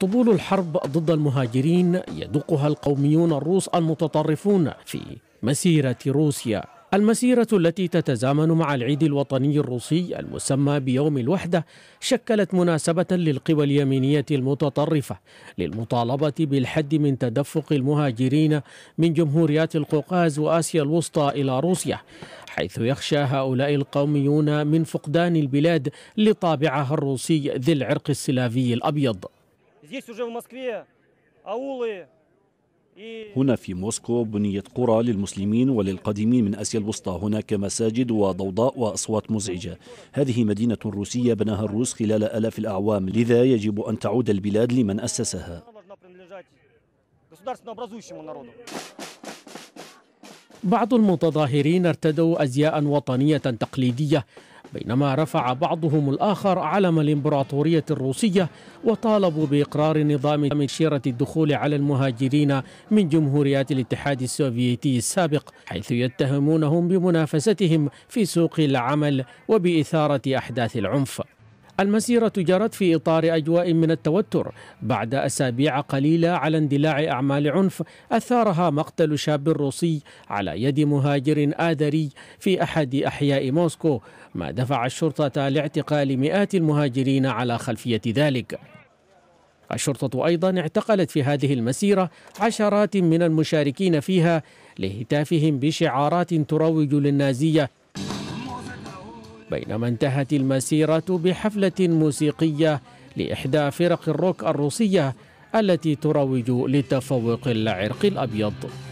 طبول الحرب ضد المهاجرين يدقها القوميون الروس المتطرفون في مسيرة روسيا المسيرة التي تتزامن مع العيد الوطني الروسي المسمى بيوم الوحدة شكلت مناسبة للقوى اليمينية المتطرفة للمطالبة بالحد من تدفق المهاجرين من جمهوريات القوقاز وآسيا الوسطى إلى روسيا حيث يخشى هؤلاء القوميون من فقدان البلاد لطابعها الروسي ذي العرق السلافي الأبيض هنا في موسكو بنيت قرى للمسلمين وللقديمين من آسيا الوسطى هناك مساجد وضوضاء وأصوات مزعجة هذه مدينة روسية بناها الروس خلال آلاف الأعوام لذا يجب أن تعود البلاد لمن أسسها بعض المتظاهرين ارتدوا أزياء وطنية تقليدية بينما رفع بعضهم الآخر علم الإمبراطورية الروسية وطالبوا بإقرار نظام شيرة الدخول على المهاجرين من جمهوريات الاتحاد السوفيتي السابق حيث يتهمونهم بمنافستهم في سوق العمل وبإثارة أحداث العنف المسيرة جرت في إطار أجواء من التوتر بعد أسابيع قليلة على اندلاع أعمال عنف أثارها مقتل شاب روسي على يد مهاجر آذري في أحد أحياء موسكو ما دفع الشرطة لاعتقال مئات المهاجرين على خلفية ذلك الشرطة أيضا اعتقلت في هذه المسيرة عشرات من المشاركين فيها لهتافهم بشعارات تروج للنازية بينما انتهت المسيرة بحفلة موسيقية لإحدى فرق الروك الروسية التي تروج للتفوق العرق الأبيض